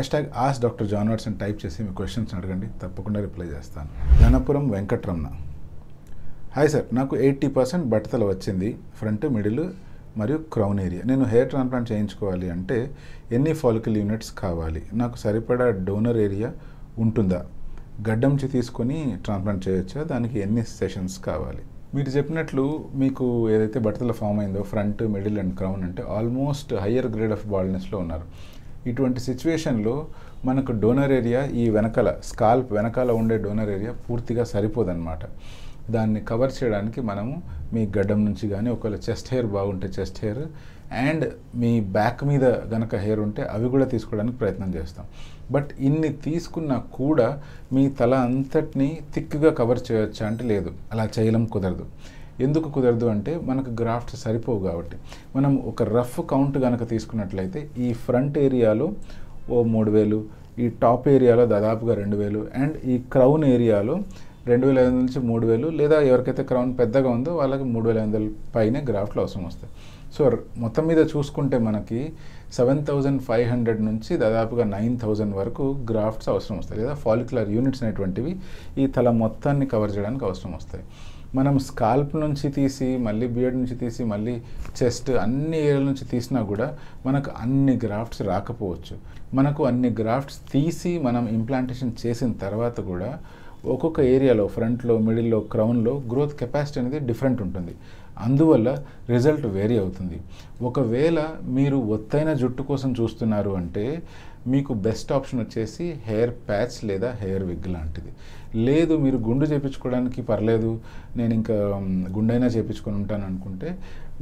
hash hashtag ask doctor John what's అని type చేసి మీ క్వశ్చన్స్ అడగండి తప్పకుండా రిప్లై చేస్తాను ధనపురం వెంకట్రమణ హాయ్ సార్ నాకు ఎయిటీ పర్సెంట్ బట్టతలు వచ్చింది ఫ్రంట్ మిడిల్ మరియు క్రౌన్ ఏరియా నేను హెయిర్ ట్రాన్స్ప్లాంట్ చేయించుకోవాలి అంటే ఎన్ని ఫాలికల్ యూనిట్స్ కావాలి నాకు సరిపడా డోనర్ ఏరియా ఉంటుందా గడ్డంచి తీసుకొని ట్రాన్స్ప్లాంట్ చేయొచ్చా దానికి ఎన్ని సెషన్స్ కావాలి మీరు చెప్పినట్లు మీకు ఏదైతే బట్టతల ఫామ్ అయిందో ఫ్రంట్ మిడిల్ అండ్ క్రౌన్ అంటే ఆల్మోస్ట్ హయ్యర్ గ్రేడ్ ఆఫ్ బాల్నెస్లో ఉన్నారు ఇటువంటి సిచ్యువేషన్లో మనకు డోనర్ ఏరియా ఈ వెనకాల స్కాల్ప్ వెనకాల ఉండే డోనర్ ఏరియా పూర్తిగా సరిపోదన్నమాట దాన్ని కవర్ చేయడానికి మనము మీ గడ్డం నుంచి కానీ ఒకవేళ చెస్ట్ హెయిర్ బాగుంటే చెస్ట్ హెయిర్ అండ్ మీ బ్యాక్ మీద గనక హెయిర్ ఉంటే అవి కూడా తీసుకోవడానికి ప్రయత్నం చేస్తాం బట్ ఇన్ని తీసుకున్నా కూడా మీ తల అంతటినీ థిక్గా కవర్ చేయొచ్చా అంటే లేదు అలా చేయడం కుదరదు ఎందుకు కుదరదు అంటే మనకు గ్రాఫ్ట్స్ సరిపోవు కాబట్టి మనం ఒక రఫ్ కౌంట్ కనుక తీసుకున్నట్లయితే ఈ ఫ్రంట్ ఏరియాలో ఓ మూడు వేలు ఈ టాప్ ఏరియాలో దాదాపుగా రెండు వేలు అండ్ ఈ క్రౌన్ ఏరియాలో రెండు వేల ఐదు వందల నుంచి మూడు వేలు లేదా ఎవరికైతే క్రౌన్ పెద్దగా ఉందో వాళ్ళకి మూడు వేల ఐదు వందల పైనే గ్రాఫ్ట్లు అవసరం వస్తాయి సో మొత్తం మీద చూసుకుంటే మనకి సెవెన్ థౌజండ్ ఫైవ్ హండ్రెడ్ నుంచి దాదాపుగా నైన్ థౌజండ్ వరకు గ్రాఫ్ట్స్ అవసరం వస్తాయి లేదా ఫాలిక్యులర్ యూనిట్స్ అనేటువంటివి ఈ తల మొత్తాన్ని కవర్ చేయడానికి అవసరం వస్తాయి మనం స్కాల్ప్ నుంచి తీసి మళ్ళీ బియర్డ్ నుంచి తీసి మళ్ళీ చెస్ట్ అన్ని ఏరియాల నుంచి తీసినా కూడా మనకు అన్ని గ్రాఫ్ట్స్ రాకపోవచ్చు మనకు అన్ని గ్రాఫ్ట్స్ తీసి మనం ఇంప్లాంటేషన్ చేసిన తర్వాత కూడా ఒక్కొక్క ఏరియాలో ఫ్రంట్లో మిడిల్లో క్రౌన్లో గ్రోత్ కెపాసిటీ అనేది డిఫరెంట్ ఉంటుంది అందువల్ల రిజల్ట్ వేరీ అవుతుంది ఒకవేళ మీరు ఒత్తైన జుట్టు కోసం చూస్తున్నారు అంటే మీకు బెస్ట్ ఆప్షన్ వచ్చేసి హెయిర్ ప్యాచ్ లేదా హెయిర్ విగ్ లాంటిది లేదు మీరు గుండు చేపించుకోవడానికి పర్లేదు నేను ఇంకా గుండైనా చేపించుకొని ఉంటాను అనుకుంటే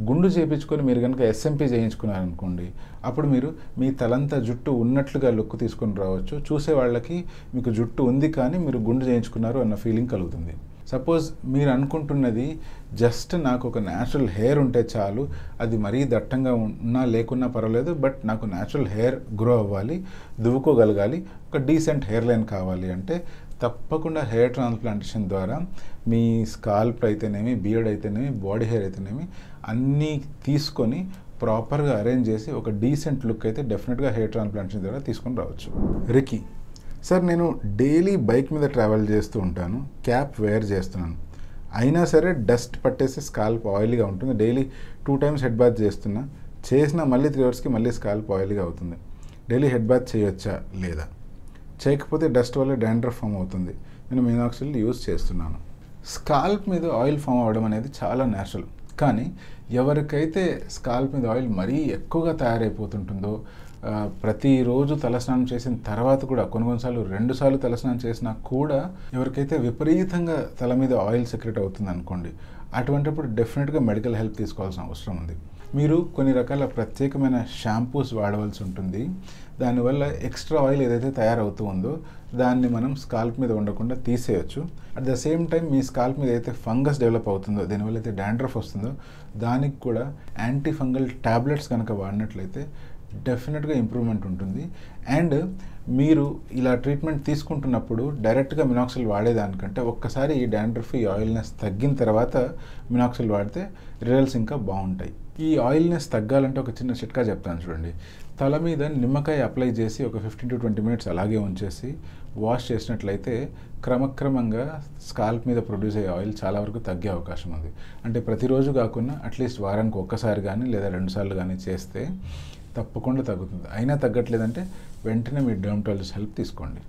గుండు చేపించుకొని మీరు కనుక చేయించుకున్నారు చేయించుకున్నారనుకోండి అప్పుడు మీరు మీ తలంతా జుట్టు ఉన్నట్లుగా లుక్ తీసుకొని రావచ్చు చూసే వాళ్ళకి మీకు జుట్టు ఉంది కానీ మీరు గుండు చేయించుకున్నారు అన్న ఫీలింగ్ కలుగుతుంది సపోజ్ మీరు అనుకుంటున్నది జస్ట్ నాకు ఒక న్యాచురల్ హెయిర్ ఉంటే చాలు అది మరీ దట్టంగా ఉన్నా లేకున్నా పర్వాలేదు బట్ నాకు న్యాచురల్ హెయిర్ గ్రో అవ్వాలి దువ్వుకోగలగాలి ఒక డీసెంట్ హెయిర్ లైన్ కావాలి అంటే తప్పకుండా హెయిర్ ట్రాన్స్ప్లాంటేషన్ ద్వారా మీ స్కాల్ప్ అయితేనేమి బియర్డ్ అయితేనేమి బాడీ హెయిర్ అయితేనేమి అన్నీ తీసుకొని ప్రాపర్గా అరేంజ్ చేసి ఒక డీసెంట్ లుక్ అయితే డెఫినెట్గా హెయిర్ ట్రాన్స్ప్లాంటేషన్ ద్వారా తీసుకొని రావచ్చు రికీ సార్ నేను డైలీ బైక్ మీద ట్రావెల్ చేస్తూ ఉంటాను క్యాప్ వేర్ చేస్తున్నాను అయినా సరే డస్ట్ పట్టేసి స్కాల్ప్ ఆయిల్గా ఉంటుంది daily two times head bath చేస్తున్నా చేసిన మళ్ళీ త్రీ అవర్స్కి మళ్ళీ స్కాల్ప్ ఆయిల్గా అవుతుంది డైలీ హెడ్ బాత్ చేయొచ్చా లేదా చేయకపోతే డస్ట్ వల్ల డాండ్రఫ్ ఫామ్ అవుతుంది నేను మీనాక్సిల్ యూజ్ చేస్తున్నాను స్కాల్ప్ మీద ఆయిల్ ఫామ్ అవ్వడం అనేది చాలా న్యాచురల్ కానీ ఎవరికైతే స్కాల్ప్ మీద ఆయిల్ మరీ ఎక్కువగా తయారైపోతుంటుందో ప్రతిరోజు తలస్నానం చేసిన తర్వాత కూడా కొన్ని కొన్నిసార్లు రెండుసార్లు తలస్నానం చేసినా కూడా ఎవరికైతే విపరీతంగా తల మీద ఆయిల్ సెక్రెట్ అవుతుంది అనుకోండి అటువంటిప్పుడు డెఫినెట్గా మెడికల్ హెల్ప్ తీసుకోవాల్సిన అవసరం ఉంది మీరు కొన్ని రకాల ప్రత్యేకమైన షాంపూస్ వాడవలసి ఉంటుంది దానివల్ల ఎక్స్ట్రా ఆయిల్ ఏదైతే తయారవుతూ ఉందో దాన్ని మనం స్కాల్ప్ మీద ఉండకుండా తీసేయచ్చు అట్ ద సేమ్ టైం మీ స్కాల్ప్ మీద అయితే ఫంగస్ డెవలప్ అవుతుందో దీనివల్ల అయితే డాండ్రఫ్ వస్తుందో దానికి కూడా యాంటీ ఫంగల్ ట్యాబ్లెట్స్ కనుక వాడినట్లయితే డెఫినెట్గా ఇంప్రూవ్మెంట్ ఉంటుంది అండ్ మీరు ఇలా ట్రీట్మెంట్ తీసుకుంటున్నప్పుడు డైరెక్ట్గా మినాక్సిల్ వాడేదానికంటే ఒక్కసారి ఈ డాండ్రఫీ ఆయిల్నెస్ తగ్గిన తర్వాత మినాక్సిల్ వాడితే రిజల్ట్స్ ఇంకా బాగుంటాయి ఈ ఆయిల్నెస్ తగ్గాలంటే ఒక చిన్న చిట్కా చెప్తాను చూడండి తల మీద నిమ్మకాయ అప్లై చేసి ఒక ఫిఫ్టీన్ టు ట్వంటీ మినిట్స్ అలాగే ఉంచేసి వాష్ చేసినట్లయితే క్రమక్రమంగా స్కాల్ప్ మీద ప్రొడ్యూస్ అయ్యే ఆయిల్ చాలా వరకు తగ్గే అవకాశం ఉంది అంటే ప్రతిరోజు కాకుండా అట్లీస్ట్ వారానికి ఒక్కసారి కానీ లేదా రెండుసార్లు కానీ చేస్తే తప్పకుండా తగ్గుతుంది అయినా తగ్గట్లేదంటే వెంటనే మీ డర్మటాలజిస్ట్ హెల్ప్ తీసుకోండి